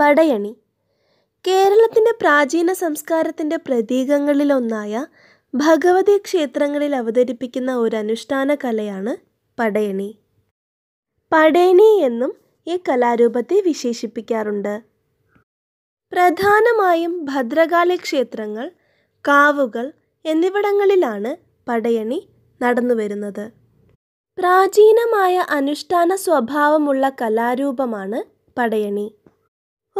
പടയണി കേരളത്തിൻ്റെ പ്രാചീന സംസ്കാരത്തിൻ്റെ പ്രതീകങ്ങളിലൊന്നായ ഭഗവതി ക്ഷേത്രങ്ങളിൽ അവതരിപ്പിക്കുന്ന ഒരു അനുഷ്ഠാന കലയാണ് പടയണി പടയണി എന്നും ഈ കലാരൂപത്തെ വിശേഷിപ്പിക്കാറുണ്ട് പ്രധാനമായും ഭദ്രകാളി ക്ഷേത്രങ്ങൾ കാവുകൾ എന്നിവിടങ്ങളിലാണ് പടയണി നടന്നുവരുന്നത് പ്രാചീനമായ അനുഷ്ഠാന സ്വഭാവമുള്ള കലാരൂപമാണ് പടയണി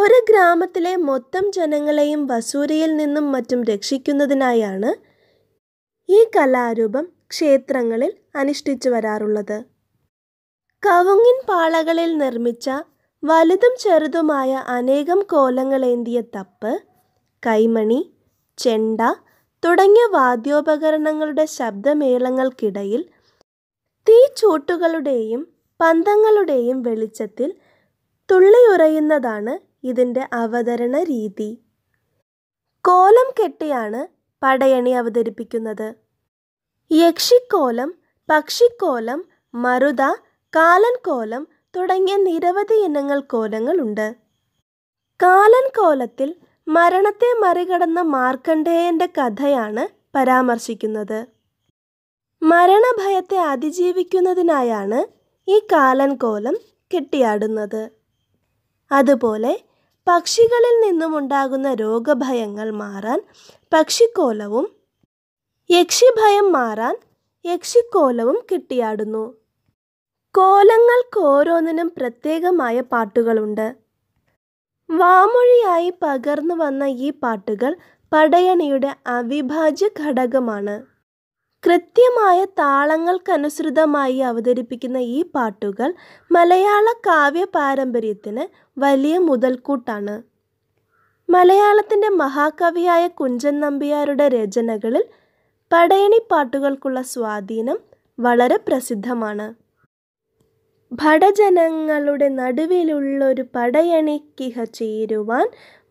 ഒരു ഗ്രാമത്തിലെ മൊത്തം ജനങ്ങളെയും വസൂരിയിൽ നിന്നും മറ്റും രക്ഷിക്കുന്നതിനായാണ് ഈ കലാരൂപം ക്ഷേത്രങ്ങളിൽ അനുഷ്ഠിച്ചു വരാറുള്ളത് കവുങ്ങിൻ പാളകളിൽ നിർമ്മിച്ച വലുതും ചെറുതുമായ അനേകം കോലങ്ങളേന്തിയ തപ്പ് കൈമണി ചെണ്ട തുടങ്ങിയ വാദ്യോപകരണങ്ങളുടെ ശബ്ദമേളങ്ങൾക്കിടയിൽ തീച്ചൂട്ടുകളുടെയും പന്തങ്ങളുടെയും വെളിച്ചത്തിൽ തുള്ളി കോലമുറയുന്നതാണ് ഇതിൻ്റെ അവതരണ രീതി കോലം കെട്ടിയാണ് പടയണി അവതരിപ്പിക്കുന്നത് യക്ഷിക്കോലം പക്ഷിക്കോലം മരുത കാലൻകോലം തുടങ്ങിയ നിരവധി ഇനങ്ങൾ കോലങ്ങളുണ്ട് കാലൻകോലത്തിൽ മരണത്തെ മറികടന്ന മാർക്കണ്ഡേയന്റെ കഥയാണ് പരാമർശിക്കുന്നത് മരണഭയത്തെ അതിജീവിക്കുന്നതിനായാണ് ഈ കാലൻകോലം കെട്ടിയാടുന്നത് അതുപോലെ പക്ഷികളിൽ നിന്നുമുണ്ടാകുന്ന രോഗഭയങ്ങൾ മാറാൻ പക്ഷിക്കോലവും യക്ഷിഭയം മാറാൻ യക്ഷിക്കോലവും കെട്ടിയാടുന്നു കോലങ്ങൾക്കോരോന്നിനും പ്രത്യേകമായ പാട്ടുകളുണ്ട് വാമൊഴിയായി പകർന്നു വന്ന ഈ പാട്ടുകൾ പടയണിയുടെ അവിഭാജ്യ ഘടകമാണ് കൃത്യമായ താളങ്ങൾക്കനുസൃതമായി അവതരിപ്പിക്കുന്ന ഈ പാട്ടുകൾ മലയാള കാവ്യ പാരമ്പര്യത്തിന് വലിയ മുതൽക്കൂട്ടാണ് മലയാളത്തിൻ്റെ മഹാകവിയായ കുഞ്ചൻ നമ്പ്യാരുടെ രചനകളിൽ പടയണി പാട്ടുകൾക്കുള്ള സ്വാധീനം വളരെ പ്രസിദ്ധമാണ് ഭടജനങ്ങളുടെ നടുവിലുള്ളൊരു പടയണിക്കിഹ ചേരുവാൻ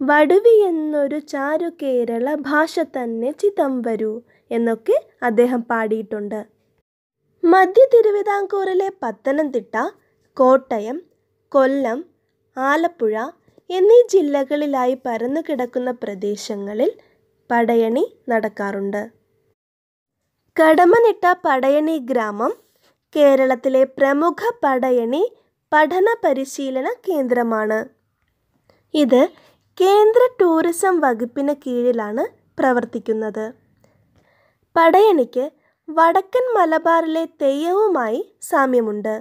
വടുവി എന്നൊരു ചാരു കേരള ഭാഷ തന്നെ ചിതം വരൂ എന്നൊക്കെ അദ്ദേഹം പാടിയിട്ടുണ്ട് മധ്യ തിരുവിതാംകൂറിലെ പത്തനംതിട്ട കോട്ടയം കൊല്ലം ആലപ്പുഴ എന്നീ ജില്ലകളിലായി പരന്നു കിടക്കുന്ന പ്രദേശങ്ങളിൽ പടയണി നടക്കാറുണ്ട് കടമനിട്ട പടയണി ഗ്രാമം കേരളത്തിലെ പ്രമുഖ പടയണി പഠന പരിശീലന കേന്ദ്രമാണ് ഇത് കേന്ദ്ര ടൂറിസം വകുപ്പിന് കീഴിലാണ് പ്രവർത്തിക്കുന്നത് പടയണിക്ക് വടക്കൻ മലബാറിലെ തെയ്യവുമായി സാമ്യമുണ്ട്